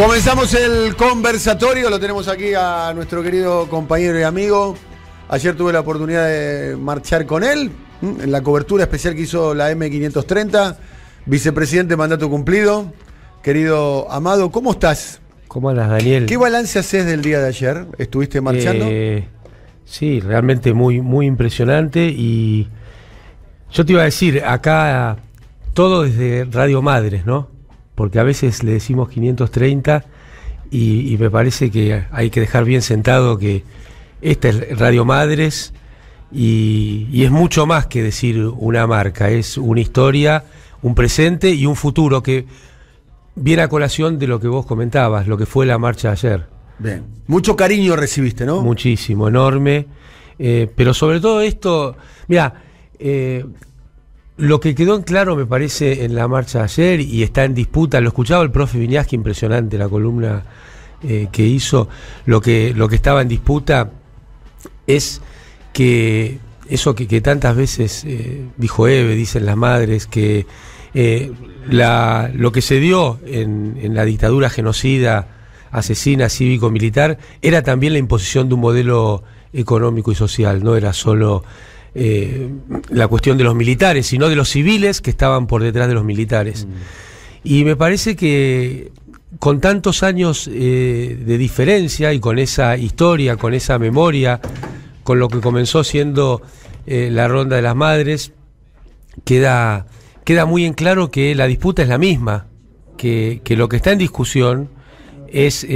Comenzamos el conversatorio, lo tenemos aquí a nuestro querido compañero y amigo. Ayer tuve la oportunidad de marchar con él en la cobertura especial que hizo la M530. Vicepresidente, mandato cumplido. Querido Amado, ¿cómo estás? ¿Cómo andas, Daniel? ¿Qué balance haces del día de ayer? ¿Estuviste marchando? Eh, sí, realmente muy, muy impresionante. Y yo te iba a decir, acá todo desde Radio Madres, ¿no? porque a veces le decimos 530 y, me parece que hay que dejar bien sentado que esta es Radio Madres y, es mucho más que decir una marca, es una historia, un presente y un futuro que viene a colación de lo que vos comentabas, lo que fue la marcha ayer. Bien, mucho cariño recibiste, ¿no? Muchísimo, enorme. Eh, pero sobre todo esto, mira, eh, lo que quedó en claro, me parece, en la marcha ayer y está en disputa, lo escuchaba el profe que impresionante la columna eh, que hizo, lo que, lo que estaba en disputa es que eso que, tantas veces eh, dijo Eve, dicen las madres, que eh, la, lo que se dio en, en la dictadura genocida, asesina, cívico-militar, era también la imposición de un modelo económico y social, no era solo eh, la cuestión de los militares, sino de los civiles que estaban por detrás de los militares. Mm. Y me parece que con tantos años eh, de diferencia y con esa historia, con esa memoria, con lo que comenzó siendo eh, la Ronda de las Madres, queda, queda muy en claro que la disputa es la misma, que lo que está en discusión es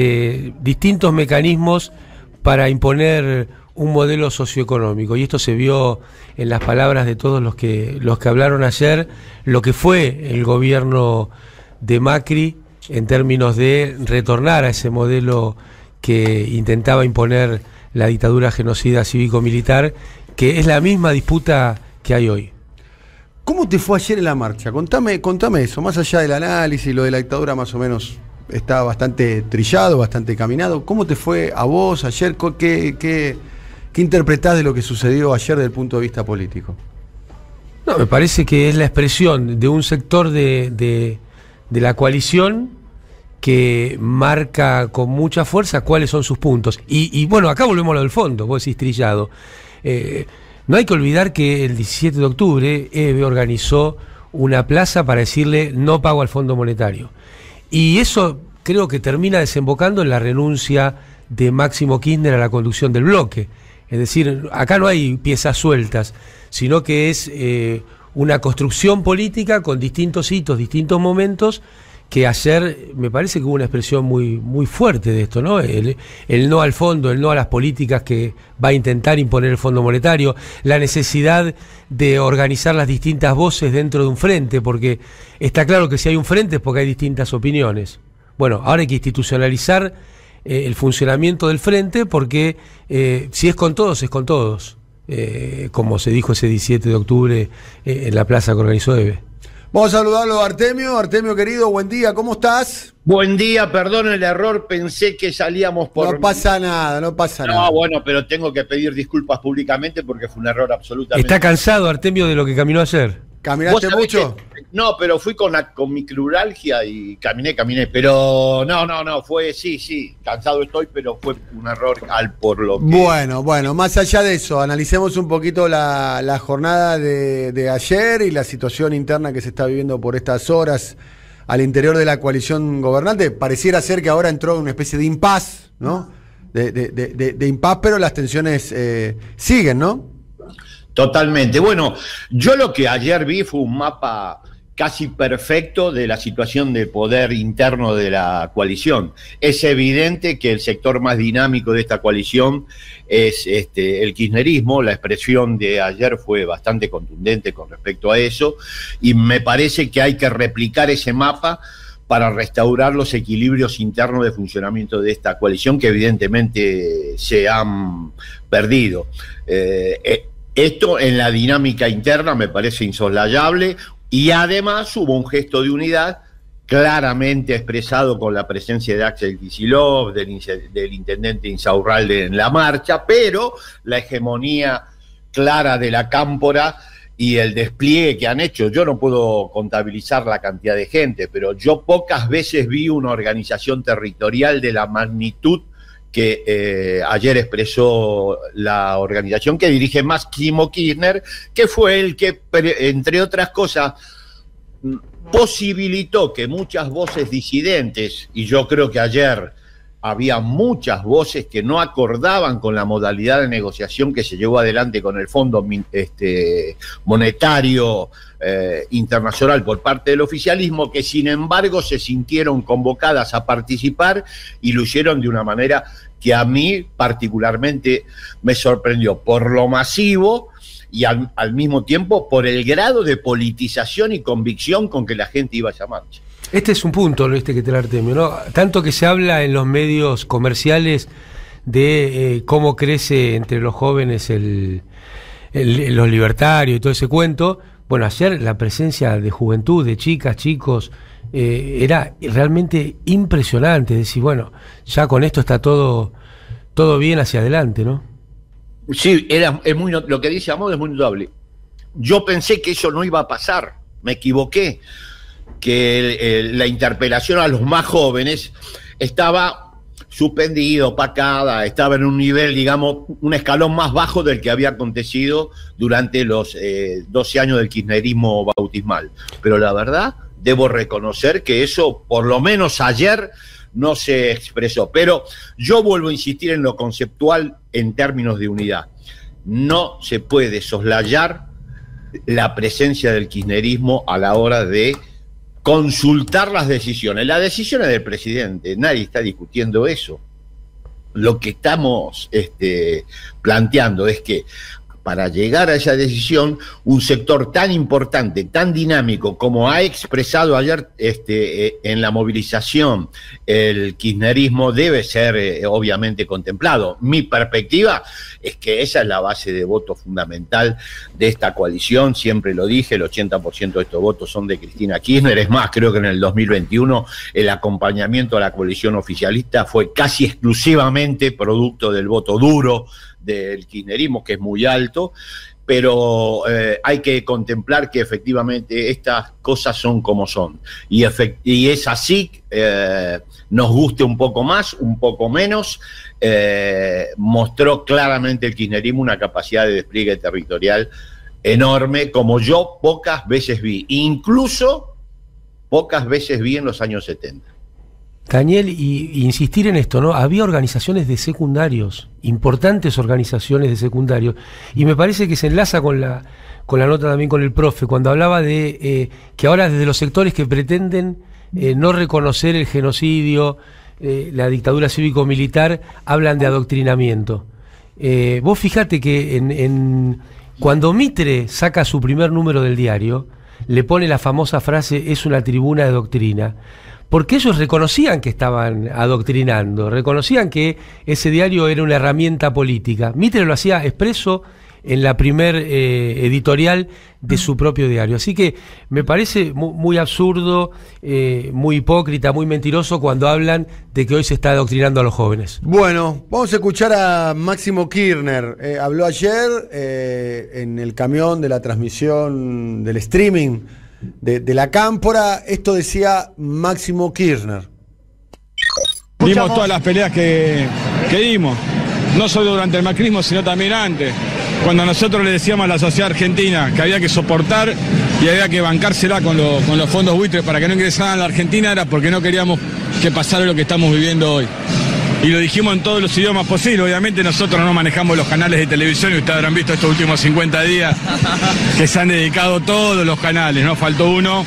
distintos mecanismos para imponer un modelo socioeconómico. Y esto se vio en las palabras de todos los que, los que hablaron ayer, lo que fue el gobierno de Macri en términos de retornar a ese modelo que intentaba imponer la dictadura genocida cívico-militar, que es la misma disputa que hay hoy. ¿Cómo te fue ayer en la marcha? Contame, contame eso, más allá del análisis, lo de la dictadura más o menos está bastante trillado, bastante caminado. ¿Cómo te fue a vos ayer? ¿Qué, qué, ¿Qué interpretás de lo que sucedió ayer desde el punto de vista político? No, me parece que es la expresión de un sector de, la coalición que marca con mucha fuerza cuáles son sus puntos. Y, bueno, acá volvemos a lo del fondo, vos decís trillado. Eh, no hay que olvidar que el 17 de octubre EBE organizó una plaza para decirle no pago al Fondo Monetario. Y eso creo que termina desembocando en la renuncia de Máximo Kirchner a la conducción del bloque. Es decir, acá no hay piezas sueltas, sino que es eh, una construcción política con distintos hitos, distintos momentos, que ayer me parece que hubo una expresión muy, muy fuerte de esto, ¿no? el, no al fondo, el no a las políticas que va a intentar imponer el Fondo Monetario, la necesidad de organizar las distintas voces dentro de un frente, porque está claro que si hay un frente es porque hay distintas opiniones. Bueno, ahora hay que institucionalizar eh, el funcionamiento del frente, porque eh, si es con todos, es con todos, eh, como se dijo ese 17 de octubre en la plaza que organizó EVE. Vamos a saludarlo Artemio. Artemio, querido, buen día, ¿cómo estás? Buen día, perdón el error, pensé que salíamos por... No pasa nada, no pasa nada. No, bueno, pero tengo que pedir disculpas públicamente porque fue un error absolutamente. ¿Está cansado Artemio de lo que caminó ayer? ¿Caminaste mucho? No, pero fui con, con mi cluralgia y caminé, caminé. Pero no, no, no, fue, sí, sí, cansado estoy, pero fue un error al por lo que. Bueno, bueno, más allá de eso, analicemos un poquito la, jornada de, ayer y la situación interna que se está viviendo por estas horas al interior de la coalición gobernante. Pareciera ser que ahora entró una especie de impas, ¿no? De, de, impas, pero las tensiones eh, siguen, ¿no? Totalmente. Bueno, yo lo que ayer vi fue un mapa casi perfecto de la situación de poder interno de la coalición. Es evidente que el sector más dinámico de esta coalición es este, el kirchnerismo, la expresión de ayer fue bastante contundente con respecto a eso, y me parece que hay que replicar ese mapa para restaurar los equilibrios internos de funcionamiento de esta coalición que evidentemente se han perdido. Eh, eh, esto en la dinámica interna me parece insoslayable, y además hubo un gesto de unidad claramente expresado con la presencia de Axel Kisilov, del, del intendente Insaurralde en la marcha, pero la hegemonía clara de la cámpora y el despliegue que han hecho. Yo no puedo contabilizar la cantidad de gente, pero yo pocas veces vi una organización territorial de la magnitud que eh, ayer expresó la organización que dirige Máximo Kirchner, que fue el que, entre otras cosas, posibilitó que muchas voces disidentes, y yo creo que ayer había muchas voces que no acordaban con la modalidad de negociación que se llevó adelante con el Fondo este, Monetario eh, Internacional por parte del oficialismo, que sin embargo se sintieron convocadas a participar y lo hicieron de una manera que a mí particularmente me sorprendió por lo masivo y al, mismo tiempo por el grado de politización y convicción con que la gente iba a marcha. Este es un punto, lo este que te Artemio, ¿no? Tanto que se habla en los medios comerciales de eh, cómo crece entre los jóvenes los libertarios y todo ese cuento. Bueno, ayer la presencia de juventud, de chicas, chicos, eh, era realmente impresionante. Decir, bueno, ya con esto está todo, todo bien hacia adelante, ¿no? Sí, era, muy, lo que dice Amor es muy notable. Yo pensé que eso no iba a pasar, me equivoqué que la interpelación a los más jóvenes estaba suspendida, opacada, estaba en un nivel, digamos, un escalón más bajo del que había acontecido durante los 12 eh, años del kirchnerismo bautismal. Pero la verdad, debo reconocer que eso, por lo menos ayer, no se expresó. Pero yo vuelvo a insistir en lo conceptual en términos de unidad. No se puede soslayar la presencia del kirchnerismo a la hora de consultar las decisiones. Las decisiones del presidente, nadie está discutiendo eso. Lo que estamos este, planteando es que para llegar a esa decisión un sector tan importante, tan dinámico, como ha expresado ayer este, eh, en la movilización, el kirchnerismo debe ser eh, obviamente contemplado. Mi perspectiva es que esa es la base de voto fundamental de esta coalición, siempre lo dije, el 80% de estos votos son de Cristina Kirchner, es más, creo que en el 2021 el acompañamiento a la coalición oficialista fue casi exclusivamente producto del voto duro del kirchnerismo, que es muy alto, pero eh, hay que contemplar que efectivamente estas cosas son como son. Y, y es así, eh, nos guste un poco más, un poco menos, eh, mostró claramente el kirchnerismo una capacidad de despliegue territorial enorme, como yo pocas veces vi, incluso pocas veces vi en los años 70. Daniel, y, insistir en esto, ¿no? Había organizaciones de secundarios, importantes organizaciones de secundarios, y me parece que se enlaza con la, nota también con el profe, cuando hablaba de eh, que ahora desde los sectores que pretenden eh, no reconocer el genocidio, eh, la dictadura cívico-militar, hablan de adoctrinamiento. vos fijate que cuando Mitre saca su primer número del diario, le pone la famosa frase, es una tribuna de doctrina porque ellos reconocían que estaban adoctrinando, reconocían que ese diario era una herramienta política. Mitre lo hacía expreso en la primer eh, editorial de su propio diario. Así que me parece muy, absurdo, eh, muy hipócrita, muy mentiroso cuando hablan de que hoy se está adoctrinando a los jóvenes. Bueno, vamos a escuchar a Máximo Kirchner. Eh, habló ayer en el camión de la transmisión del streaming de, la cámpora. Esto decía Máximo Kirchner. Vimos todas las peleas que, que dimos, no solo durante el macrismo, sino también antes cuando nosotros le decíamos a la sociedad argentina que había que soportar y había que bancársela con, con los fondos buitres para que no ingresaran a la Argentina era porque no queríamos que pasara lo que estamos viviendo hoy y lo dijimos en todos los idiomas posibles. Obviamente nosotros no manejamos los canales de televisión y ustedes habrán visto estos últimos 50 días que se han dedicado todos los canales, no faltó uno.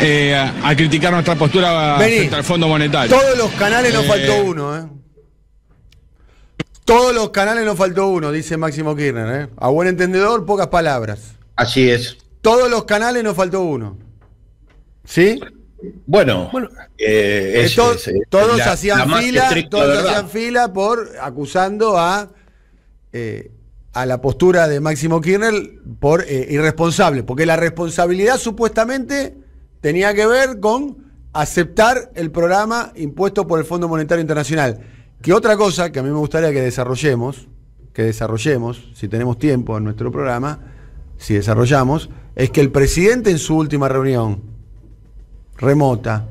Eh, a criticar nuestra postura contra el Fondo Monetario. Todos los canales no eh. faltó uno, eh. Todos los canales nos faltó uno, dice Máximo Kirchner. A buen entendedor, pocas palabras. Así es. Todos los canales nos faltó uno. ¿Sí? Bueno, todos, hacían, fila, por acusando a, eh, a la postura de Máximo Kirchner por eh, irresponsable, porque la responsabilidad supuestamente tenía que ver con aceptar el programa impuesto por el Fondo Monetario Internacional. Que otra cosa que a mí me gustaría que desarrollemos, que desarrollemos, si tenemos tiempo en nuestro programa, si desarrollamos, es que el presidente en su última reunión remota,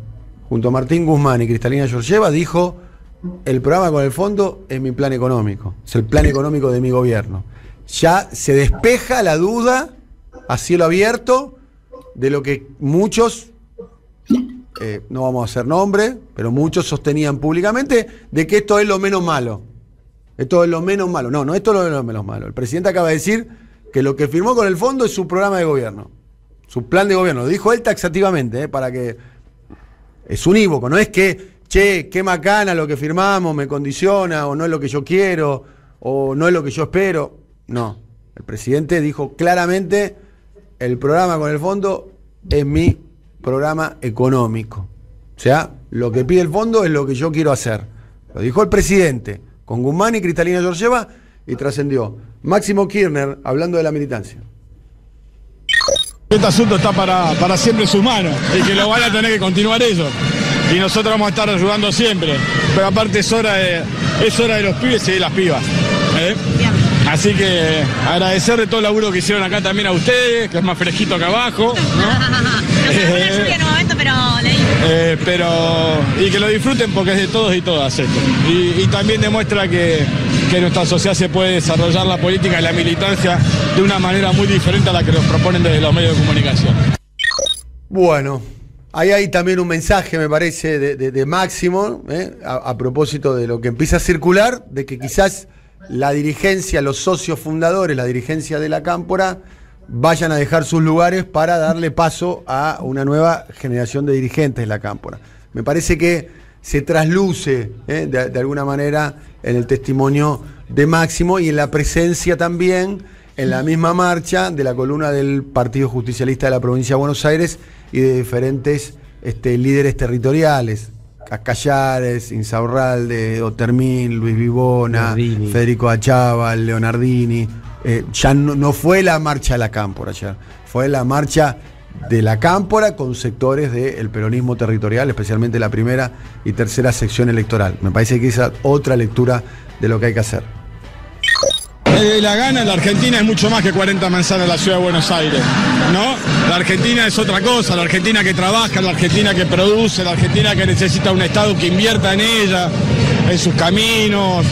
junto a Martín Guzmán y Cristalina Georgieva, dijo, el programa con el fondo es mi plan económico, es el plan económico de mi gobierno. Ya se despeja la duda a cielo abierto de lo que muchos, eh, no vamos a hacer nombre, pero muchos sostenían públicamente de que esto es lo menos malo. Esto es lo menos malo. No, no, esto es lo menos malo. El presidente acaba de decir que lo que firmó con el fondo es su programa de gobierno. Su plan de gobierno. Lo dijo él taxativamente, eh, para que. Es unívoco, no es que, che, qué macana lo que firmamos, me condiciona, o no es lo que yo quiero, o no es lo que yo espero. No. El presidente dijo claramente: el programa con el fondo es mi programa económico. O sea, lo que pide el fondo es lo que yo quiero hacer. Lo dijo el presidente, con Guzmán y Cristalina Giorgieva, y trascendió. Máximo Kirchner, hablando de la militancia. Este asunto está para, siempre en sus manos y que lo van a tener que continuar ellos. Y nosotros vamos a estar ayudando siempre. Pero aparte es hora de, es hora de los pibes y de las pibas. ¿eh? Así que agradecer de todo el laburo que hicieron acá también a ustedes, que es más fresquito acá abajo. no, eh, pero, y que lo disfruten porque es de todos y todas esto. Y, también demuestra que, que, nuestra sociedad se puede desarrollar la política y la militancia de una manera muy diferente a la que nos proponen desde los medios de comunicación. Bueno, ahí hay también un mensaje, me parece, de, Máximo, eh, a propósito de lo que empieza a circular, de que quizás la dirigencia, los socios fundadores, la dirigencia de la Cámpora, vayan a dejar sus lugares para darle paso a una nueva generación de dirigentes de la Cámpora. Me parece que se trasluce eh, de, alguna manera en el testimonio de Máximo y en la presencia también en la misma marcha de la columna del Partido Justicialista de la Provincia de Buenos Aires y de diferentes este, líderes territoriales. Cascallares, Insaurralde, Otermín, Luis Vivona, Federico Achava, Leonardini, eh, ya no, fue la marcha de la cámpora, ya fue la marcha de la cámpora con sectores del peronismo territorial, especialmente la primera y tercera sección electoral. Me parece que es otra lectura de lo que hay que hacer. la gana, la Argentina es mucho más que 40 manzanas en la ciudad de Buenos Aires, ¿no? La Argentina es otra cosa, la Argentina que trabaja, la Argentina que produce, la Argentina que necesita un Estado que invierta en ella, en sus caminos,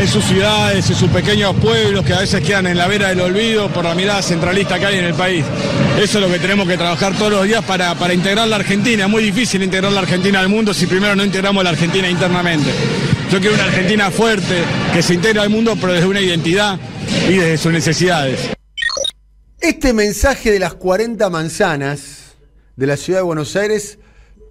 en sus ciudades, en sus pequeños pueblos que a veces quedan en la vera del olvido por la mirada centralista que hay en el país. Eso es lo que tenemos que trabajar todos los días para, integrar la Argentina. Es muy difícil integrar la Argentina al mundo si primero no integramos la Argentina internamente. Yo quiero una Argentina fuerte, que se integre al mundo, pero desde una identidad y desde sus necesidades. Este mensaje de las 40 manzanas de la ciudad de Buenos Aires,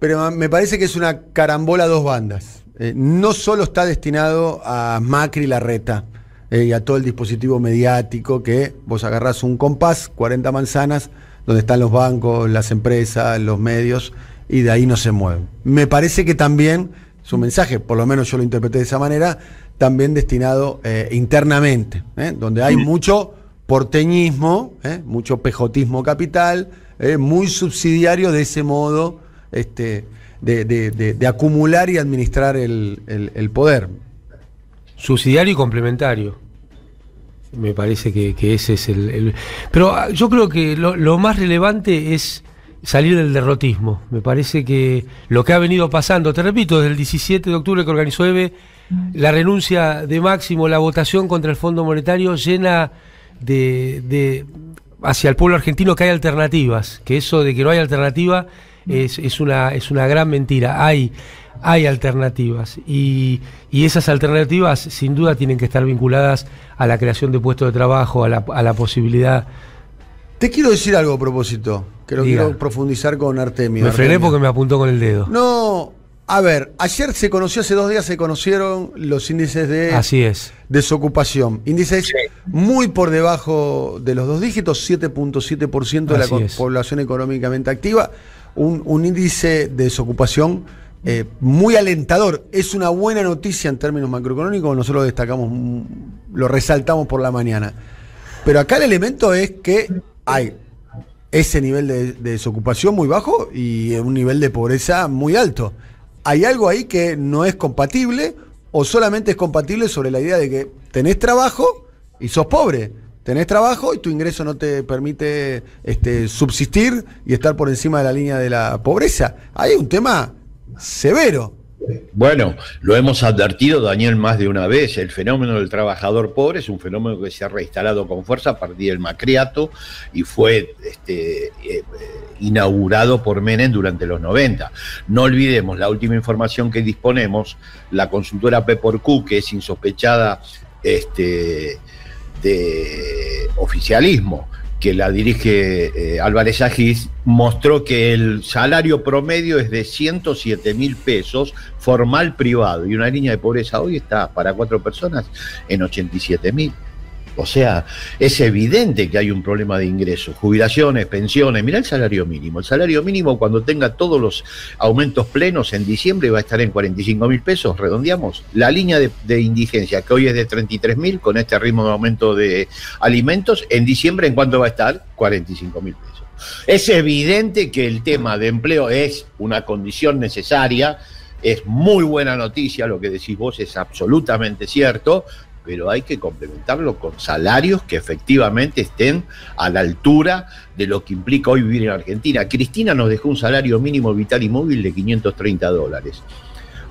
pero me parece que es una carambola a dos bandas. Eh, no solo está destinado a Macri y Larreta eh, y a todo el dispositivo mediático que vos agarrás un compás, 40 manzanas, donde están los bancos, las empresas, los medios, y de ahí no se mueven. Me parece que también su mensaje, por lo menos yo lo interpreté de esa manera, también destinado eh, internamente, donde hay mucho porteñismo, mucho pejotismo capital, muy subsidiario de ese modo. Este, de, de, de, acumular y administrar el, el, poder. Subsidiario y complementario. Me parece que, ese es el, Pero ah, yo creo que lo, lo más relevante es salir del derrotismo. Me parece que lo que ha venido pasando, te repito, desde el 17 de octubre que organizó EVE, la renuncia de Máximo, la votación contra el Fondo Monetario llena de, de hacia el pueblo argentino que hay alternativas, que eso de que no hay alternativa Mm. es, una, es una gran mentira. Hay, hay alternativas y, esas alternativas sin duda tienen que estar vinculadas a la creación de puestos de trabajo, a la, posibilidad. Te quiero decir algo a propósito, que lo quiero profundizar con Artemio. Me frené porque me apuntó con el dedo. No, a ver, ayer se conoció, hace dos días se conocieron los índices de Así es. desocupación. Índices muy por debajo de los dos dígitos, 7.7% de la población económicamente activa un, índice de desocupación eh, muy alentador. Es una buena noticia en términos macroeconómicos, nosotros lo destacamos, mm, lo resaltamos por la mañana. Pero acá el elemento es que hay ese nivel de, de desocupación muy bajo y un nivel de pobreza muy alto. ¿Hay algo ahí que no es compatible o solamente es compatible sobre la idea de que tenés trabajo y sos pobre? tenés trabajo y tu ingreso no te permite este, subsistir y estar por encima de la línea de la pobreza. Hay un tema severo. Bueno, lo hemos advertido, Daniel, más de una vez. El fenómeno del trabajador pobre es un fenómeno que se ha reinstalado con fuerza a partir del macriato y fue este, eh, inaugurado por Menem durante los 90. No olvidemos la última información que disponemos: la consultora P Q, que es insospechada este, de oficialismo que la dirige eh, Álvarez Agis, mostró que el salario promedio es de 107 mil pesos formal privado y una línea de pobreza hoy está para cuatro personas en 87 mil. O sea, es evidente que hay un problema de ingresos, jubilaciones, pensiones. Mira el salario mínimo. El salario mínimo cuando tenga todos los aumentos plenos en diciembre va a estar en 45 mil pesos, redondeamos. La línea de, indigencia, que hoy es de 33 mil, con este ritmo de aumento de alimentos, en diciembre en cuánto va a estar? 45 mil pesos. Es evidente que el tema de empleo es una condición necesaria es muy buena noticia, lo que decís vos es absolutamente cierto, pero hay que complementarlo con salarios que efectivamente estén a la altura de lo que implica hoy vivir en Argentina. Cristina nos dejó un salario mínimo vital y móvil de 530 dólares.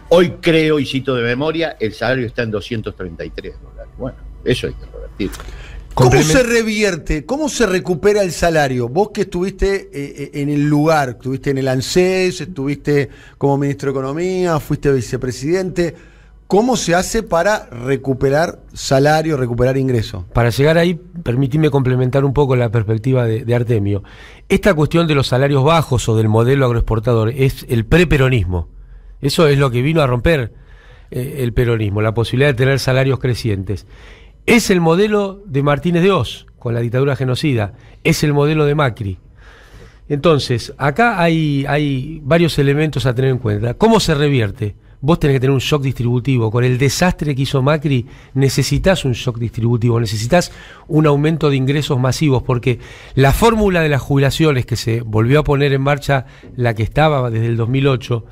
Hoy creo, y cito de memoria, el salario está en 233 dólares. Bueno, eso hay que revertir. ¿Cómo se revierte? ¿Cómo se recupera el salario? Vos que estuviste eh, eh, en el lugar, estuviste en el ANSES, estuviste como ministro de Economía, fuiste vicepresidente. ¿Cómo se hace para recuperar salario, recuperar ingreso? Para llegar ahí, permíteme complementar un poco la perspectiva de, Artemio. Esta cuestión de los salarios bajos o del modelo agroexportador es el preperonismo. Eso es lo que vino a romper eh, el peronismo, la posibilidad de tener salarios crecientes. Es el modelo de Martínez de Oz con la dictadura genocida, es el modelo de Macri. Entonces, acá hay, hay varios elementos a tener en cuenta. ¿Cómo se revierte? vos tenés que tener un shock distributivo. Con el desastre que hizo Macri, necesitas un shock distributivo, necesitas un aumento de ingresos masivos, porque la fórmula de las jubilaciones que se volvió a poner en marcha, la que estaba desde el 2008,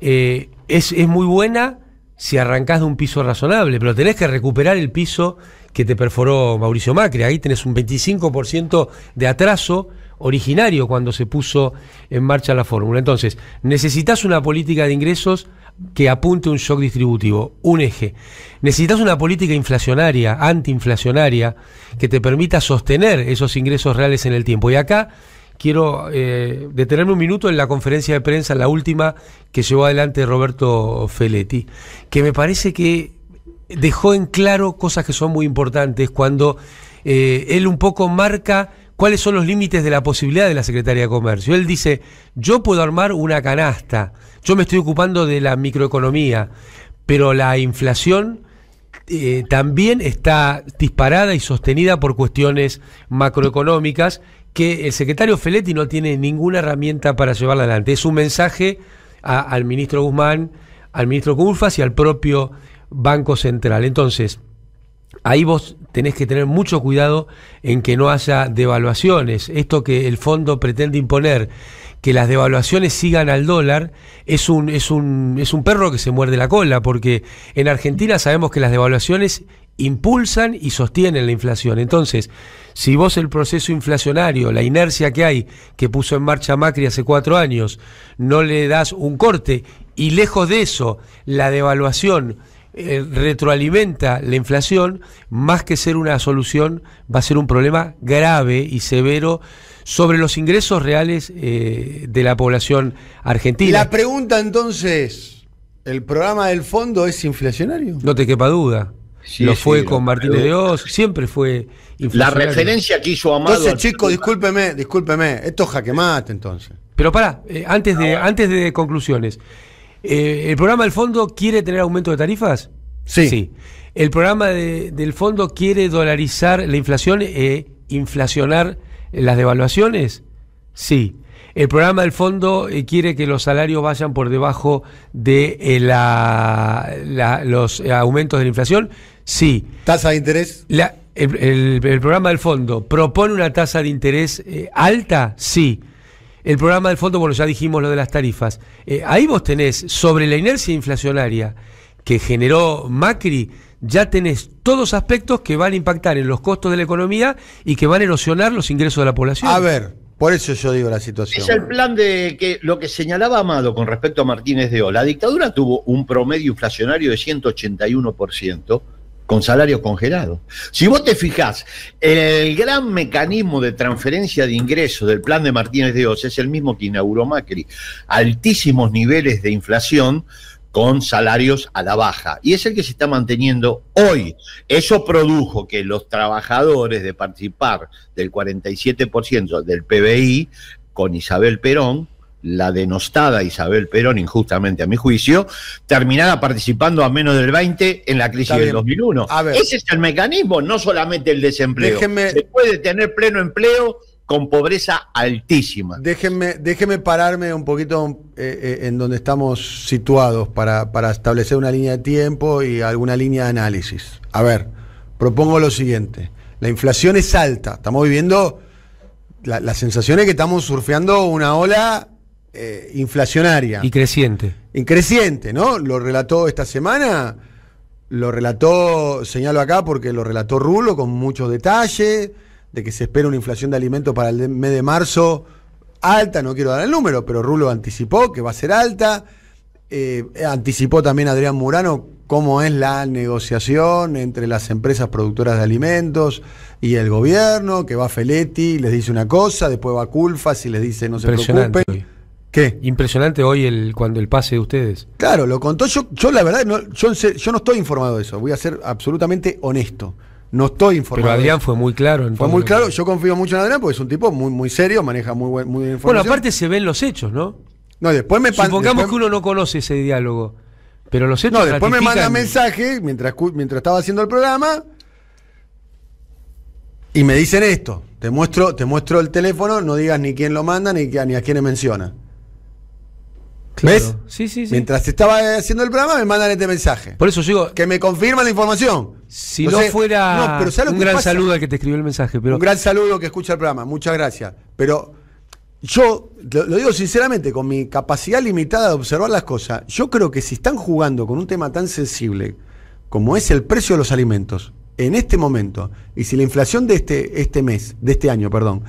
eh, es, es muy buena si arrancás de un piso razonable, pero tenés que recuperar el piso que te perforó Mauricio Macri. Ahí tenés un 25% de atraso originario cuando se puso en marcha la fórmula. Entonces, necesitas una política de ingresos que apunte un shock distributivo, un eje. Necesitas una política inflacionaria, antiinflacionaria, que te permita sostener esos ingresos reales en el tiempo. Y acá quiero eh, detenerme un minuto en la conferencia de prensa, la última que llevó adelante Roberto Feletti, que me parece que dejó en claro cosas que son muy importantes cuando eh, él un poco marca cuáles son los límites de la posibilidad de la Secretaría de Comercio. Él dice, yo puedo armar una canasta yo me estoy ocupando de la microeconomía, pero la inflación eh, también está disparada y sostenida por cuestiones macroeconómicas que el secretario Feletti no tiene ninguna herramienta para llevarla adelante. Es un mensaje al ministro Guzmán, al ministro Culfas y al propio Banco Central. Entonces, Ahí vos tenés que tener mucho cuidado en que no haya devaluaciones. Esto que el fondo pretende imponer, que las devaluaciones sigan al dólar, es un, es un, perro que se muerde la cola, porque en Argentina sabemos que las devaluaciones impulsan y sostienen la inflación. Entonces, si vos el proceso inflacionario, la inercia que hay, que puso en marcha Macri hace cuatro años, no le das un corte, y lejos de eso, la devaluación eh, retroalimenta la inflación, más que ser una solución, va a ser un problema grave y severo sobre los ingresos reales eh, de la población argentina. La pregunta entonces, ¿el programa del fondo es inflacionario? No te quepa duda. lo fue con Martín de Dios siempre fue inflacionario. La referencia que hizo Amado. Entonces, chico, discúlpeme, discúlpeme, esto es entonces. Pero para, eh, antes, de, antes de conclusiones, eh, ¿El programa del fondo quiere tener aumento de tarifas? Sí. sí. ¿El programa del fondo quiere dolarizar la inflación e inflacionar las devaluaciones? Sí. El programa del fondo eh, quiere que los salarios vayan por debajo de los aumentos de la inflación. Sí. ¿Tasa de interés? el, programa del fondo propone una tasa de interés alta. Sí el programa del fondo, bueno, ya dijimos lo de las tarifas. Eh, ahí vos tenés, sobre la inercia inflacionaria que generó Macri, ya tenés todos aspectos que van a impactar en los costos de la economía y que van a erosionar los ingresos de la población. A ver, por eso yo digo la situación. Es el plan de que lo que señalaba Amado con respecto a Martínez de O. La dictadura tuvo un promedio inflacionario de 181% con salarios congelados. Si vos te fijás, el gran mecanismo de transferencia de ingresos del plan de Martínez de Oz es el mismo que inauguró Macri. Altísimos niveles de inflación con salarios a la baja. Y es el que se está manteniendo hoy. Eso produjo que los trabajadores de participar del 47% del PBI con Isabel Perón la denostada Isabel Perón, injustamente a mi juicio, terminara participando a menos del 20 en la crisis del 2001. Ese es el mecanismo, no solamente el desempleo. Se puede tener pleno empleo con pobreza altísima. Déjenme, pararme un poquito eh, eh, en donde estamos situados para, para establecer una línea de tiempo y alguna línea de análisis. A ver, propongo lo siguiente. La inflación es alta. Estamos viviendo... La, la sensación es que estamos surfeando una ola eh, inflacionaria. Y creciente. en creciente, ¿no? Lo relató esta semana, lo relató, señalo acá porque lo relató Rulo con muchos detalles de que se espera una inflación de alimentos para el mes de marzo alta, no quiero dar el número, pero Rulo anticipó que va a ser alta. Eh, anticipó también Adrián Murano cómo es la negociación entre las empresas productoras de alimentos y el gobierno, que va Feletti, les dice una cosa, después va Culfas y les dice no se preocupen. Impresionante hoy el cuando el pase de ustedes. Claro, lo contó yo. Yo la verdad, no, yo, no estoy informado de eso. Voy a ser absolutamente honesto. No estoy informado. Pero Adrián fue muy claro. Fue muy claro. Yo confío mucho en Adrián porque es un tipo muy, muy serio, maneja muy, muy información. Bueno, aparte se ven los hechos, ¿no? No, después me Supongamos que uno no conoce ese diálogo. Pero los hechos. No, después me manda mensaje mientras, mientras estaba haciendo el programa. Y me dicen esto. Te muestro, te muestro el teléfono, no digas ni quién lo manda ni, ni a le menciona. ¿Ves? Sí, sí, sí. Mientras estaba haciendo el programa, me mandan este mensaje. Por eso digo. Que me confirman la información. Si no fuera. No, pero un gran saludo al que te escribió el mensaje. Pero... Un gran saludo que escucha el programa. Muchas gracias. Pero yo, lo, digo sinceramente, con mi capacidad limitada de observar las cosas, yo creo que si están jugando con un tema tan sensible como es el precio de los alimentos en este momento, y si la inflación de este, este mes, de este año, perdón,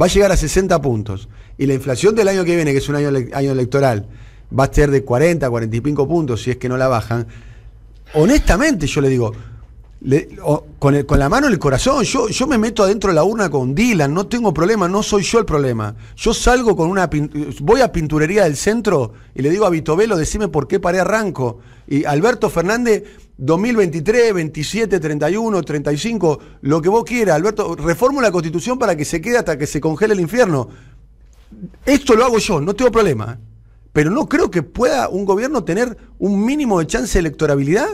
va a llegar a 60 puntos, y la inflación del año que viene, que es un año, año electoral, va a ser de 40, 45 puntos si es que no la bajan. Honestamente, yo le digo, con, el, con, la mano en el corazón, yo, yo me meto adentro de la urna con Dylan, no tengo problema, no soy yo el problema. Yo salgo con una. Voy a pinturería del centro y le digo a Vitovelo, decime por qué paré arranco. Y Alberto Fernández, 2023, 27, 31, 35, lo que vos quieras, Alberto, reformo la constitución para que se quede hasta que se congele el infierno. Esto lo hago yo, no tengo problema pero no creo que pueda un gobierno tener un mínimo de chance de electorabilidad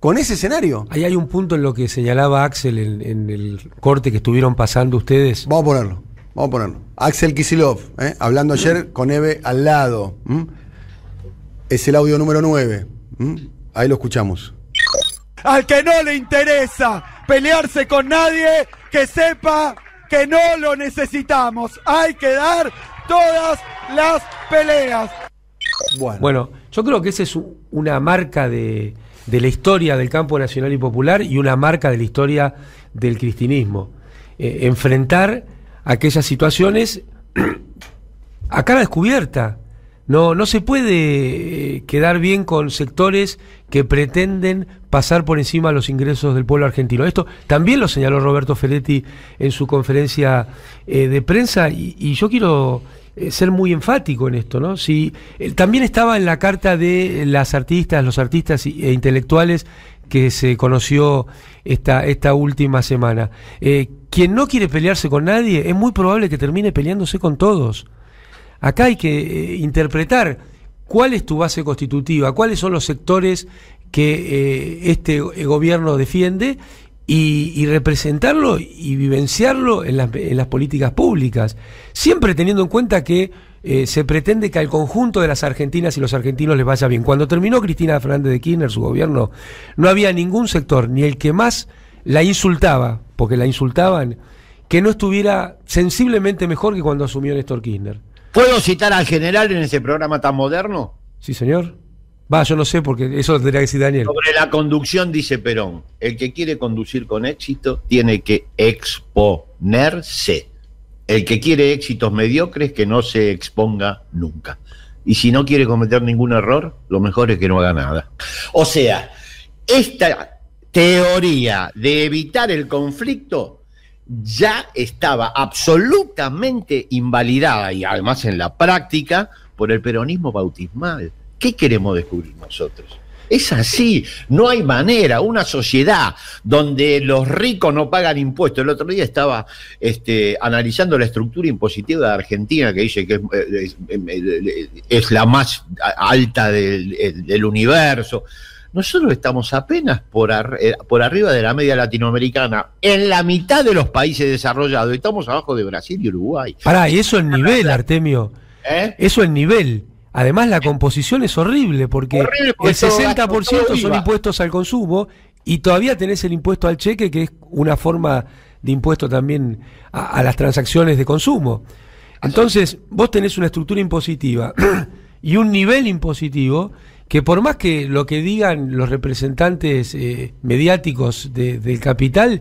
con ese escenario. Ahí hay un punto en lo que señalaba Axel en, el corte que estuvieron pasando ustedes. Vamos a ponerlo, vamos a ponerlo. Axel Kisilov, ¿eh? hablando ayer con Eve al lado. Es el audio número 9. Ahí lo escuchamos. Al que no le interesa pelearse con nadie, que sepa que no lo necesitamos. Hay que dar todas las peleas. Bueno. yo creo que esa es una marca de, la historia del campo nacional y popular y una marca de la historia del cristinismo. Eh, enfrentar aquellas situaciones a cara descubierta. No, no se puede eh, quedar bien con sectores que pretenden pasar por encima los ingresos del pueblo argentino. Esto también lo señaló Roberto Ferretti en su conferencia eh, de prensa y yo quiero eh, ser muy enfático en esto, ¿no? Si, eh, también estaba en la carta de las artistas, los artistas e intelectuales que se conoció esta, esta última semana. Eh, quien no quiere pelearse con nadie es muy probable que termine peleándose con todos. Acá hay que interpretar cuál es tu base constitutiva, cuáles son los sectores que este gobierno defiende y, representarlo y vivenciarlo en las, políticas públicas, siempre teniendo en cuenta que eh, se pretende que al conjunto de las argentinas y los argentinos les vaya bien. Cuando terminó Cristina Fernández de Kirchner su gobierno, no había ningún sector, ni el que más la insultaba, porque la insultaban, que no estuviera sensiblemente mejor que cuando asumió Néstor Kirchner. ¿Puedo citar al general en ese programa tan moderno? Sí, señor. Va, yo no sé, porque eso tendría que decir Daniel. Sobre la conducción, dice Perón, el que quiere conducir con éxito tiene que exponerse. El que quiere éxitos mediocres, que no se exponga nunca. Y si no quiere cometer ningún error, lo mejor es que no haga nada. O sea, esta teoría de evitar el conflicto ya estaba absolutamente invalidada y además en la práctica por el peronismo bautismal. ¿Qué queremos descubrir nosotros? Es así, no hay manera. Una sociedad donde los ricos no pagan impuestos. El otro día estaba este, analizando la estructura impositiva de Argentina, que dice que es, la más alta del, universo. Nosotros estamos apenas por, eh, por arriba de la media latinoamericana, en la mitad de los países desarrollados. y Estamos abajo de Brasil y Uruguay. Pará, ¿y eso el nivel, ¿Eh? Artemio? ¿Eh? Eso el nivel. Además, la composición es horrible porque, el 60% son impuestos al consumo y todavía tenés el impuesto al cheque, que es una forma de impuesto también a, las transacciones de consumo. Entonces, vos tenés una estructura impositiva y un nivel impositivo que por más que lo que digan los representantes eh, mediáticos del capital,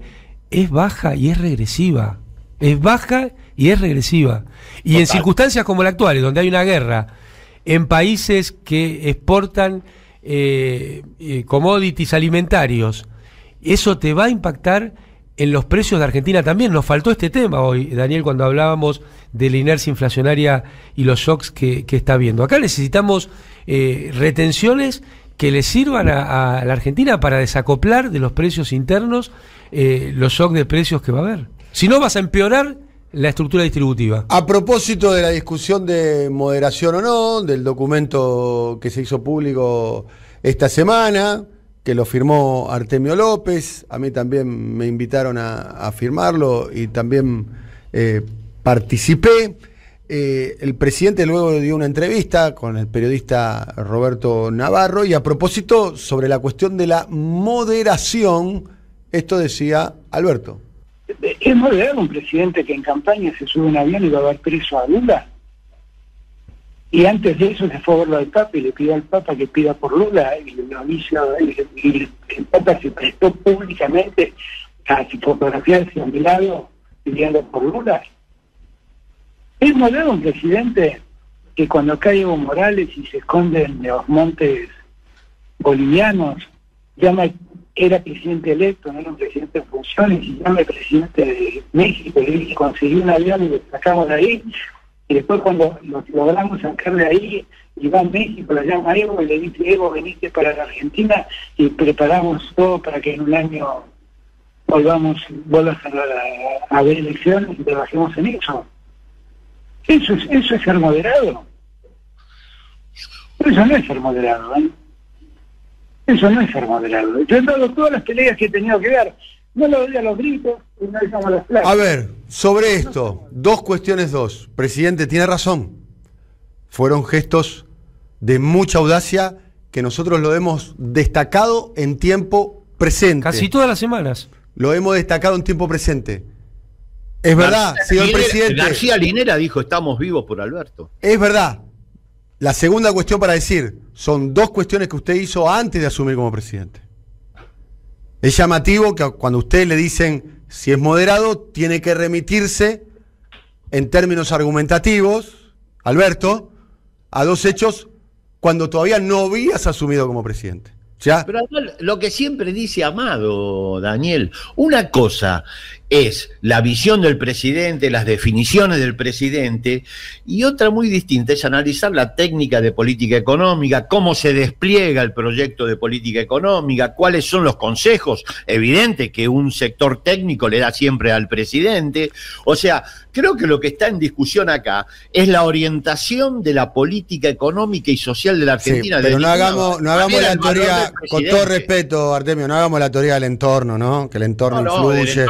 es baja y es regresiva. Es baja y es regresiva. Y en circunstancias como la actual, donde hay una guerra, en países que exportan eh, eh, commodities alimentarios. Eso te va a impactar en los precios de Argentina también. Nos faltó este tema hoy, Daniel, cuando hablábamos de la inercia inflacionaria y los shocks que, está viendo. Acá necesitamos eh, retenciones que le sirvan a, la Argentina para desacoplar de los precios internos los shocks de precios que va a haber. Si no, vas a empeorar la estructura distributiva. A propósito de la discusión de moderación o no, del documento que se hizo público esta semana, que lo firmó Artemio López, a mí también me invitaron a, firmarlo y también eh, participé. Eh, el presidente luego dio una entrevista con el periodista Roberto Navarro y a propósito sobre la cuestión de la moderación, esto decía Alberto. ¿Es más un presidente que en campaña se sube a un avión y va a dar preso a Lula? Y antes de eso se fue a verlo al Papa y le pidió al Papa que pida por Lula y, el Papa se prestó públicamente a fotografiarse a mi lado pidiendo por Lula. Es moral un presidente que cuando cae Evo Morales y se esconde en los montes bolivianos, llama era presidente electo, no era un presidente en funciones, y el presidente de México, y conseguí un avión y lo sacamos de ahí, y después cuando logramos sacar de ahí, a México la llama Evo y le dice, Evo, veniste para la Argentina y preparamos todo para que en un año volvamos, vuelvas a, ver elecciones y trabajemos en eso. Eso es, eso es ser moderado. Eso no es ser moderado, ¿eh? Eso no es de Yo he todas las peleas que he tenido que dar. No le doy a los gritos y no le las A ver, sobre esto, dos cuestiones dos. Presidente, tiene razón. Fueron gestos de mucha audacia que nosotros lo hemos destacado en tiempo presente. Casi todas las semanas. Lo hemos destacado en tiempo presente. Es verdad, señor presidente. García Linera dijo, estamos vivos por Alberto. Es verdad, la segunda cuestión para decir, son dos cuestiones que usted hizo antes de asumir como presidente. Es llamativo que cuando ustedes usted le dicen si es moderado, tiene que remitirse en términos argumentativos, Alberto, a dos hechos cuando todavía no habías asumido como presidente. Pero lo que siempre dice Amado, Daniel, una cosa es la visión del presidente, las definiciones del presidente, y otra muy distinta es analizar la técnica de política económica, cómo se despliega el proyecto de política económica, cuáles son los consejos, evidente que un sector técnico le da siempre al presidente, o sea, creo que lo que está en discusión acá es la orientación de la política económica y social de la Argentina. pero no hagamos, hagamos la teoría, con todo respeto, Artemio, no hagamos la teoría del entorno, ¿no? Que el entorno influye.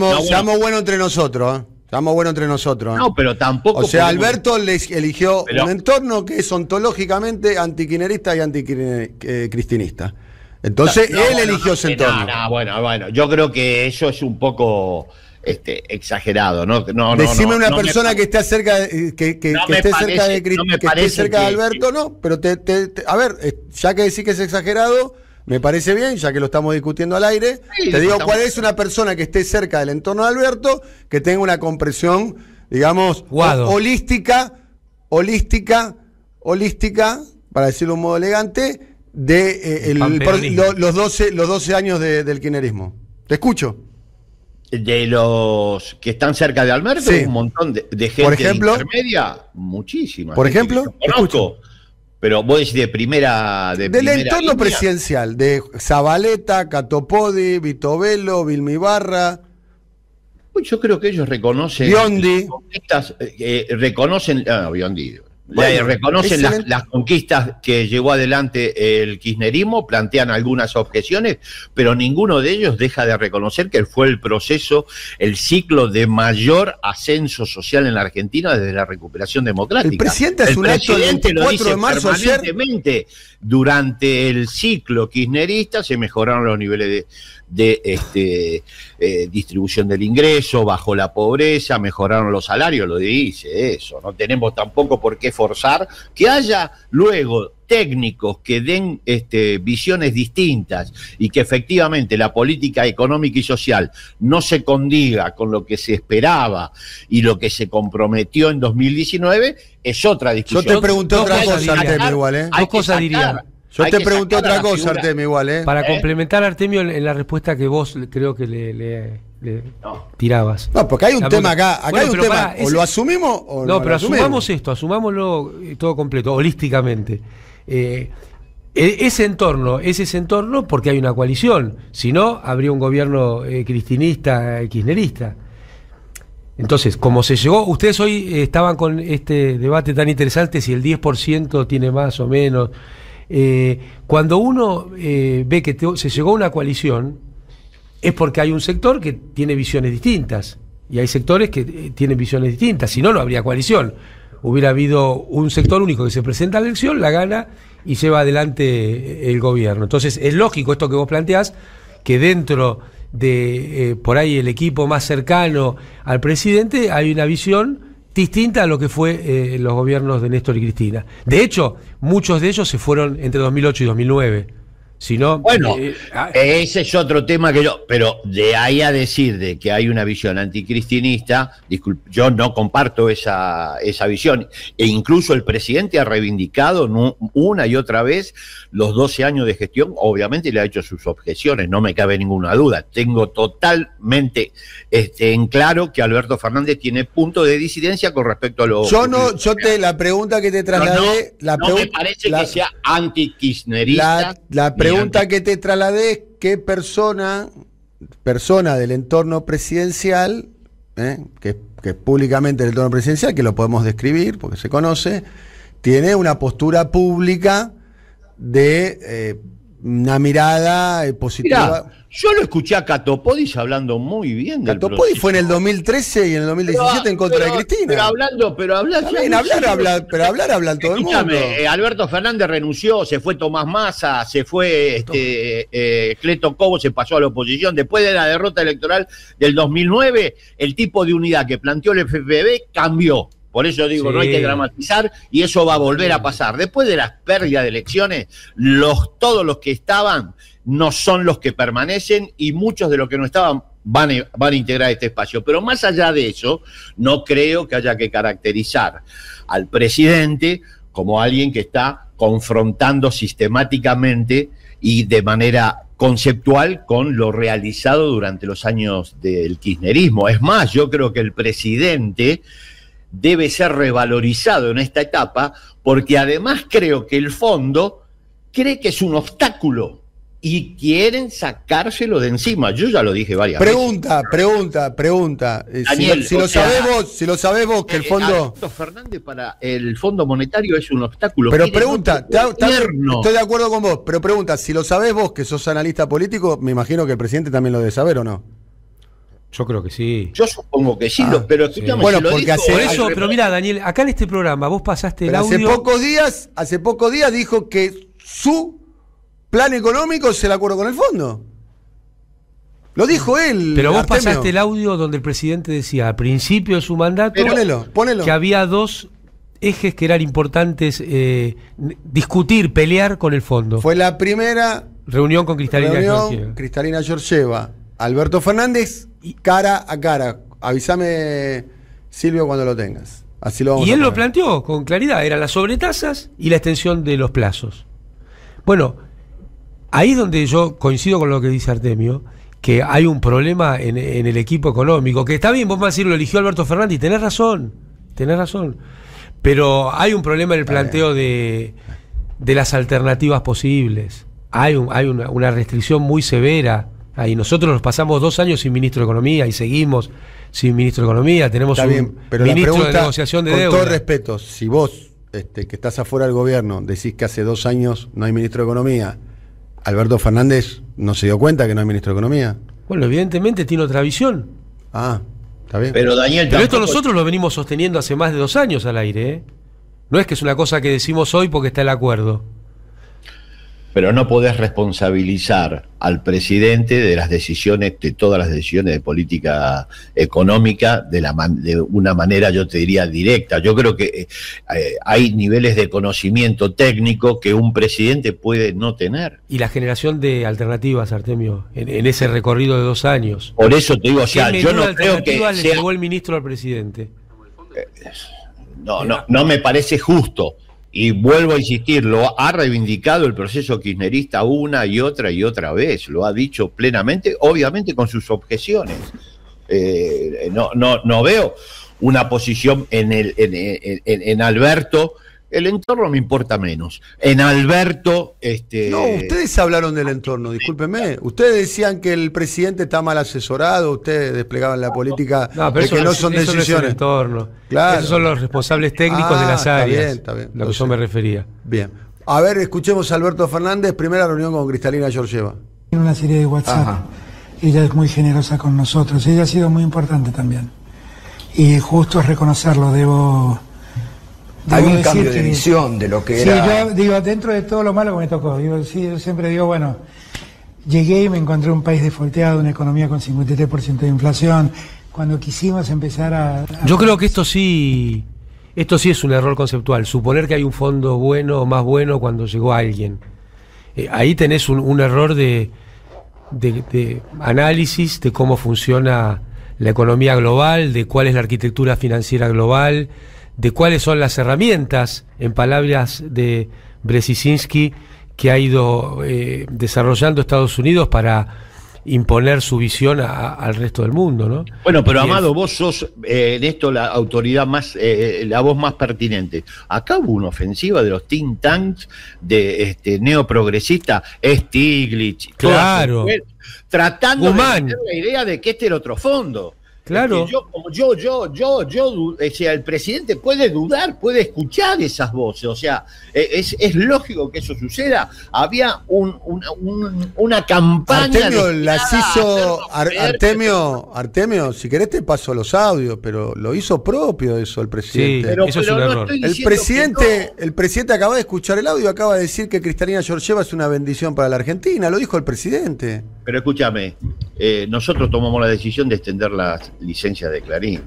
Estamos bueno. buenos entre nosotros, Estamos ¿eh? buenos entre nosotros. ¿eh? No, pero tampoco. O sea, Alberto eligió un entorno que es ontológicamente antiquinerista y anticristinista. Eh, Entonces, él eligió ese entorno. bueno, bueno, yo creo que eso es un poco este, exagerado. No, no, Decime una persona que esté cerca, que, esté cerca de, que esté cerca de Alberto, no, pero a ver, ya que decís que es exagerado me parece bien, ya que lo estamos discutiendo al aire. te digo cuál es una persona que esté cerca del entorno de Alberto, que tenga una compresión, digamos, holística, holística, holística, para decirlo de un modo elegante, de eh, los, 12, los años del kinerismo. Te escucho. De los que están cerca de Alberto, un montón de, gente por ejemplo, de intermedia, muchísima. Por ejemplo, conozco. Pero vos decís de primera. Del entorno presidencial, de Zabaleta, Catopodi, Vitovelo, Vilmibarra. Pues yo creo que ellos reconocen. Biondi. Eh, eh, reconocen. Ah, no, Biondi reconocen las, conquistas que llevó adelante el kirchnerismo, plantean algunas objeciones, pero ninguno de ellos deja de reconocer que fue el proceso, el ciclo de mayor ascenso social en la Argentina desde la recuperación democrática. El presidente, el presidente el lo de marzo Durante el ciclo kirchnerista se mejoraron los niveles de, de este, eh, distribución del ingreso, bajo la pobreza, mejoraron los salarios, lo dice eso. No tenemos tampoco por qué forzar que haya luego técnicos que den este, visiones distintas y que efectivamente la política económica y social no se condiga con lo que se esperaba y lo que se comprometió en 2019, es otra discusión. Yo te pregunto otra cosa, igual, ¿eh? Dos cosas diría. Yo te pregunté otra cosa, Artemio, igual, ¿eh? Para ¿Eh? complementar, Artemio, en la respuesta que vos creo que le, tirabas. No, porque hay un tema acá. Acá hay un tema. o lo asumimos o no. No, pero asumamos esto, asumámoslo eh, todo completo, holísticamente. Eh, e, ese entorno, es ese entorno porque hay una coalición. Si no, habría un gobierno cristinista, kirchnerista. Entonces, como se llegó, ustedes hoy estaban con este debate tan interesante si el 10% tiene más o menos. Eh, cuando uno eh, ve que se llegó a una coalición, es porque hay un sector que tiene visiones distintas. Y hay sectores que eh, tienen visiones distintas. Si no, no habría coalición. Hubiera habido un sector único que se presenta a la elección, la gana y lleva adelante el gobierno. Entonces, es lógico esto que vos planteás, que dentro de por ahí el equipo más cercano al presidente hay una visión distinta a lo que fue eh, los gobiernos de Néstor y Cristina. De hecho, muchos de ellos se fueron entre 2008 y 2009 bueno, eh, eh, ah, eh, ese es otro tema que yo, pero de ahí a decir de que hay una visión anticristinista, yo no comparto esa, visión. E incluso el presidente ha reivindicado una y otra vez los 12 años de gestión, obviamente le ha hecho sus objeciones, no me cabe ninguna duda. Tengo totalmente este, en claro que Alberto Fernández tiene punto de disidencia con respecto a lo... Yo no, yo te, la pregunta que te trasladé... No, me parece que sea anti la pregunta pregunta que te trasladé es qué persona, persona del entorno presidencial, eh, que, que públicamente del entorno presidencial, que lo podemos describir porque se conoce, tiene una postura pública de eh, una mirada eh, positiva. Yo lo escuché a Catopodis hablando muy bien del Catopodis fue en el 2013 y en el 2017 en contra de Cristina. Pero hablando, pero hablando, hablar, pero hablar hablan todo el mundo. Eh, Alberto Fernández renunció, se fue Tomás Massa, se fue este, eh, Cleto Cobo, se pasó a la oposición. Después de la derrota electoral del 2009, el tipo de unidad que planteó el FPB cambió. Por eso digo, no hay que dramatizar y eso va a volver a pasar. Después de las pérdidas de elecciones, todos los que estaban no son los que permanecen y muchos de los que no estaban van a, integrar este espacio. Pero más allá de eso, no creo que haya que caracterizar al presidente como alguien que está confrontando sistemáticamente y de manera conceptual con lo realizado durante los años del kirchnerismo. Es más, yo creo que el presidente debe ser revalorizado en esta etapa porque además creo que el fondo cree que es un obstáculo y quieren sacárselo de encima. Yo ya lo dije varias veces. Pregunta, pregunta, pregunta. Eh, si, lo sabemos si lo sabemos que el eh, fondo. Fernández para el Fondo Monetario es un obstáculo. Pero pregunta, estoy de acuerdo con vos, pero pregunta, si lo sabés vos que sos analista político, me imagino que el presidente también lo debe saber o no. Yo creo que sí. Yo supongo que sí, ah, pero escúchame. Bueno, por eso, pero mira, Daniel, acá en este programa vos pasaste el audio. Hace pocos días, hace pocos días dijo que su plan económico es el acuerdo con el fondo. Lo dijo mm. él. Pero vos pasaste el audio donde el presidente decía al principio de su mandato que había dos ejes que eran importantes eh, discutir, pelear con el fondo. Fue la primera reunión con Cristalina Cristalina Georgieva, Alberto Fernández, cara a cara. Avísame, Silvio, cuando lo tengas. Así lo vamos y él lo planteó con claridad, eran las sobretasas y la extensión de los plazos. Bueno, Ahí es donde yo coincido con lo que dice Artemio, que hay un problema en, el equipo económico, que está bien, vos me vas a decir, lo eligió Alberto Fernández, tenés razón, tenés razón. Pero hay un problema en el planteo de, las alternativas posibles. Hay, hay una, restricción muy severa. Ahí nosotros nos pasamos dos años sin ministro de Economía y seguimos sin ministro de Economía. Tenemos un bien, pero ministro de negociación de deuda. Con todo respeto, si vos, este, que estás afuera del gobierno, decís que hace dos años no hay ministro de Economía, Alberto Fernández no se dio cuenta que no es ministro de Economía. Bueno, evidentemente tiene otra visión. Ah, está bien. Pero esto nosotros lo venimos sosteniendo hace más de dos años al aire, ¿eh? No es que es una cosa que decimos hoy porque está el acuerdo pero no podés responsabilizar al presidente de las decisiones, de todas las decisiones de política económica de, la de una manera, yo te diría, directa. Yo creo que eh, eh, hay niveles de conocimiento técnico que un presidente puede no tener. Y la generación de alternativas, Artemio, en, ese recorrido de dos años. Por eso te digo, o sea, yo no creo que... le llegó el ministro al presidente? Eh, no, no, no me parece justo y vuelvo a insistir, lo ha reivindicado el proceso kirchnerista una y otra y otra vez, lo ha dicho plenamente, obviamente con sus objeciones. Eh, no, no, no veo una posición en, el, en, en Alberto el entorno me importa menos. En Alberto, este. No, ustedes hablaron del entorno, discúlpeme. Ustedes decían que el presidente está mal asesorado, ustedes desplegaban la política no, de que no, son eso No es el entorno. Claro. Esos son los responsables técnicos de ah, las áreas. Está bien, está bien. Lo que yo me refería. Bien. A ver, escuchemos a Alberto Fernández, primera reunión con Cristalina Georgieva. Tiene una serie de WhatsApp. Ella es muy generosa con nosotros. Ella ha sido muy importante también. Y justo es reconocerlo, debo hay un cambio de visión de lo que era. Sí, yo digo, dentro de todo lo malo que me tocó, sí, yo siempre digo, bueno, llegué y me encontré un país desfolteado, una economía con 53% de inflación. Cuando quisimos empezar a, Yo creo que esto sí. Esto sí es un error conceptual, suponer que hay un fondo bueno o más bueno cuando llegó alguien. Eh, ahí tenés un, error de, de, análisis de cómo funciona la economía global, de cuál es la arquitectura financiera global, de cuáles son las herramientas, en palabras de Brzezinski, que ha ido eh, desarrollando Estados Unidos para imponer su visión al resto del mundo, ¿no? Bueno, pero Amado, vos sos eh, en esto la autoridad más, eh, la voz más pertinente. Acá hubo una ofensiva de los think tanks de este neoprogresista Stiglitz, claro, tratando de de la idea de que este era otro fondo. Claro. Yo, yo, yo, yo, o sea, el presidente puede dudar, puede escuchar esas voces, o sea, eh, es, lógico que eso suceda. Había un, una, campaña. Artemio las hizo. Artemio, Artemio, si querés te paso los audios, pero lo hizo propio eso el presidente. el presidente, el presidente acaba de escuchar el audio, acaba de decir que Cristalina Georgieva es una bendición para la Argentina, lo dijo el presidente. Pero escúchame, eh, nosotros tomamos la decisión de extender las licencias de Clarín.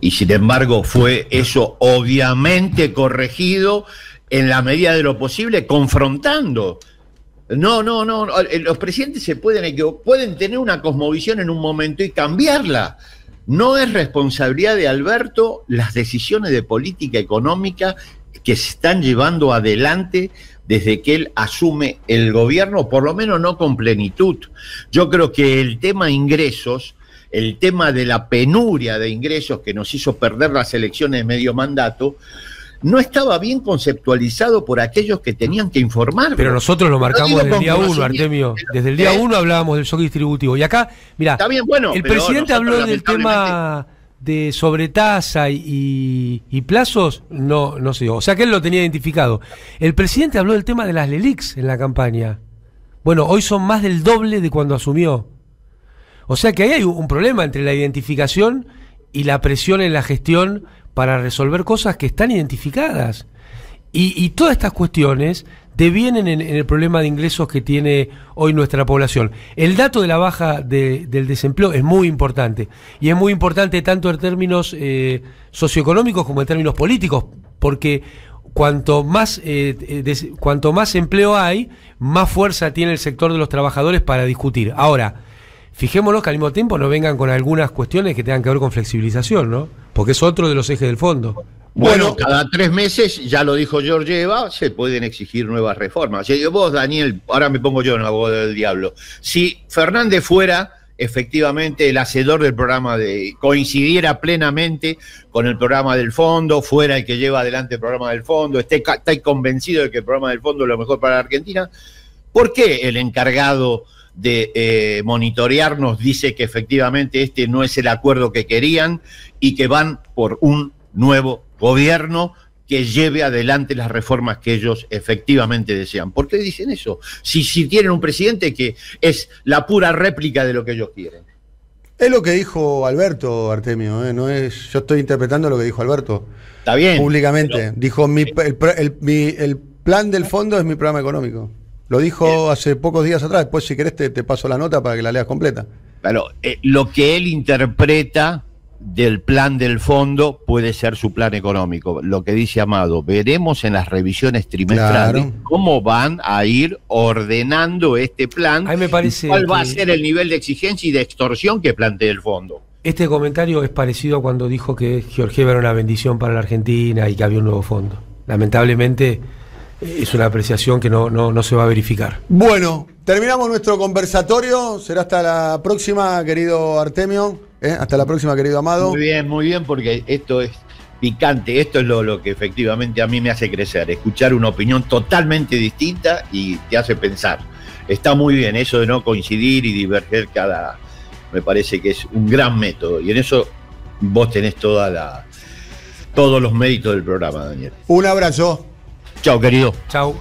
Y sin embargo fue eso obviamente corregido en la medida de lo posible, confrontando. No, no, no, eh, los presidentes se pueden pueden tener una cosmovisión en un momento y cambiarla. No es responsabilidad de Alberto las decisiones de política económica que se están llevando adelante desde que él asume el gobierno, por lo menos no con plenitud. Yo creo que el tema ingresos, el tema de la penuria de ingresos que nos hizo perder las elecciones de medio mandato, no estaba bien conceptualizado por aquellos que tenían que informar. Pero nosotros lo marcamos desde el día uno, Artemio. Desde el día ¿Eh? uno hablábamos del shock distributivo. Y acá, mira, el presidente habló del tema de sobretasa y, plazos no, no se O sea que él lo tenía identificado. El presidente habló del tema de las LELIX en la campaña. Bueno, hoy son más del doble de cuando asumió. O sea que ahí hay un problema entre la identificación y la presión en la gestión para resolver cosas que están identificadas. y todas estas cuestiones devienen en, el problema de ingresos que tiene hoy nuestra población. El dato de la baja del desempleo es muy importante y es muy importante tanto en términos eh, socioeconómicos como en términos políticos, porque cuanto más, eh, eh, cuanto más empleo hay, más fuerza tiene el sector de los trabajadores para discutir. Ahora, fijémonos que al mismo tiempo no vengan con algunas cuestiones que tengan que ver con flexibilización, ¿no? Porque es otro de los ejes del fondo. Bueno, cada tres meses, ya lo dijo Eva, se pueden exigir nuevas reformas. Y vos, Daniel, ahora me pongo yo en la voz del diablo. Si Fernández fuera efectivamente el hacedor del programa de coincidiera plenamente con el programa del fondo, fuera el que lleva adelante el programa del fondo, esté, convencido de que el programa del fondo es lo mejor para la Argentina, ¿por qué el encargado de eh, monitorearnos dice que efectivamente este no es el acuerdo que querían y que van por un nuevo gobierno que lleve adelante las reformas que ellos efectivamente desean. ¿Por qué dicen eso? Si, si tienen un presidente que es la pura réplica de lo que ellos quieren. Es lo que dijo Alberto Artemio, ¿eh? no es, yo estoy interpretando lo que dijo Alberto. Está bien. Públicamente. dijo, el, plan del fondo es mi programa económico. Lo dijo hace pocos días atrás, después si querés te, paso la nota para que la leas completa. Claro, eh, lo que él interpreta del plan del fondo puede ser su plan económico. Lo que dice Amado, veremos en las revisiones trimestrales cómo van a ir ordenando este plan, me parece cuál va a ser el nivel de exigencia y de extorsión que plantea el fondo. Este comentario es parecido a cuando dijo que Georgieva era una bendición para la Argentina y que había un nuevo fondo. Lamentablemente es una apreciación que no, no se va a verificar. Bueno, terminamos nuestro conversatorio. Será hasta la próxima, querido Artemio. ¿Eh? Hasta la próxima, querido Amado. Muy bien, muy bien, porque esto es picante, esto es lo, lo que efectivamente a mí me hace crecer, escuchar una opinión totalmente distinta y te hace pensar. Está muy bien eso de no coincidir y diverger cada... Me parece que es un gran método y en eso vos tenés toda la, todos los méritos del programa, Daniel. Un abrazo. Chao, querido. Chao.